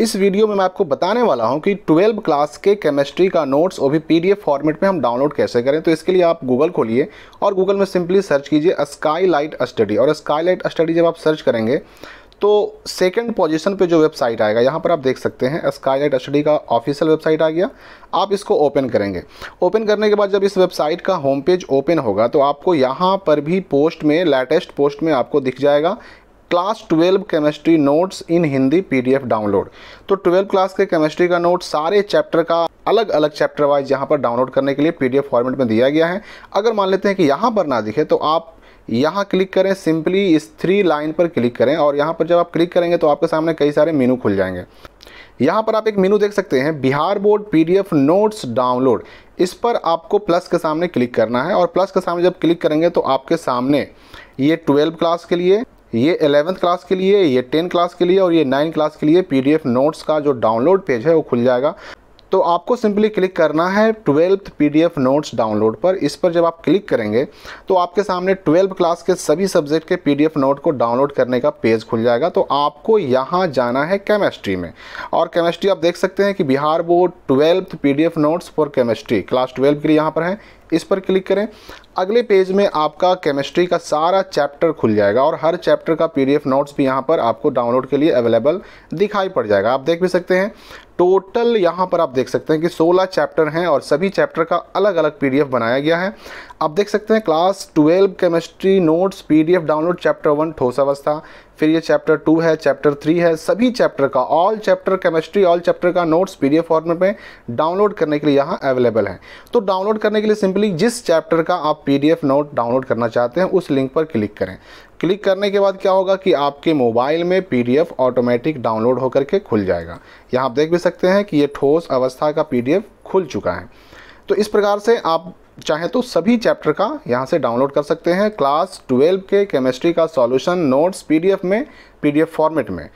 इस वीडियो में मैं आपको बताने वाला हूं कि 12 क्लास के केमिस्ट्री का नोट्स वो भी पीडीएफ फॉर्मेट में हम डाउनलोड कैसे करें तो इसके लिए आप गूगल खोलिए और गूगल में सिंपली सर्च कीजिए स्काई लाइट स्टडी और स्काई लाइट स्टडी जब आप सर्च करेंगे तो सेकंड पोजीशन पे जो वेबसाइट आएगा यहाँ पर आप देख सकते हैं स्काईलाइट स्टडी का ऑफिशियल वेबसाइट आ गया आप इसको ओपन करेंगे ओपन करने के बाद जब इस वेबसाइट का होम पेज ओपन होगा तो आपको यहाँ पर भी पोस्ट में लेटेस्ट पोस्ट में आपको दिख जाएगा class twelve chemistry notes in Hindi PDF download तो ट्वेल्व क्लास के केमिस्ट्री का नोट सारे चैप्टर का अलग अलग चैप्टर वाइज यहाँ पर डाउनलोड करने के लिए पीडीएफ फॉर्मेट में दिया गया है अगर मान लेते हैं कि यहाँ पर ना दिखे तो आप यहाँ क्लिक करें सिंपली इस थ्री लाइन पर क्लिक करें और यहाँ पर जब आप क्लिक करेंगे तो आपके सामने कई सारे मीनू खुल जाएंगे यहाँ पर आप एक मेनू देख सकते हैं Bihar board PDF notes download इस पर आपको प्लस के सामने क्लिक करना है और प्लस के सामने जब क्लिक करेंगे तो आपके सामने ये ट्वेल्व क्लास के लिए ये एलेवंथ क्लास के लिए ये टेन क्लास के लिए और ये नाइन क्लास के लिए पीडीएफ नोट्स का जो डाउनलोड पेज है वो खुल जाएगा तो आपको सिंपली क्लिक करना है ट्वेल्थ पीडीएफ नोट्स डाउनलोड पर इस पर जब आप क्लिक करेंगे तो आपके सामने ट्वेल्थ क्लास के सभी सब्जेक्ट के पीडीएफ नोट को डाउनलोड करने का पेज खुल जाएगा तो आपको यहाँ जाना है केमिस्ट्री में और केमिस्ट्री आप देख सकते हैं कि Bihar board twelfth P notes for chemistry class twelve के लिए यहाँ पर है इस पर क्लिक करें अगले पेज में आपका केमिस्ट्री का सारा चैप्टर खुल जाएगा और हर चैप्टर का पीडीएफ नोट्स भी यहाँ पर आपको डाउनलोड के लिए अवेलेबल दिखाई पड़ जाएगा आप देख भी सकते हैं टोटल यहाँ पर आप देख सकते हैं कि 16 चैप्टर हैं और सभी चैप्टर का अलग अलग पीडीएफ बनाया गया है आप देख सकते हैं class 12 chemistry notes PDF download chapter one ठोस अवस्था फिर ये चैप्टर टू है चैप्टर थ्री है सभी चैप्टर का all chapter chemistry all chapter का नोट्स पीडीएफ फॉर्मेट में डाउनलोड करने के लिए यहाँ अवेलेबल है तो डाउनलोड करने के लिए सिंपली जिस चैप्टर का आप पीडीएफ नोट डाउनलोड करना चाहते हैं उस लिंक पर क्लिक करें क्लिक करने के बाद क्या होगा कि आपके मोबाइल में पीडीएफ ऑटोमेटिक डाउनलोड होकर के खुल जाएगा यहाँ आप देख भी सकते हैं कि ये ठोस अवस्था का पीडीएफ खुल चुका है तो इस प्रकार से आप चाहें तो सभी चैप्टर का यहाँ से डाउनलोड कर सकते हैं क्लास ट्वेल्व के केमिस्ट्री का सॉल्यूशन नोट्स पीडीएफ में पीडीएफ फॉर्मेट में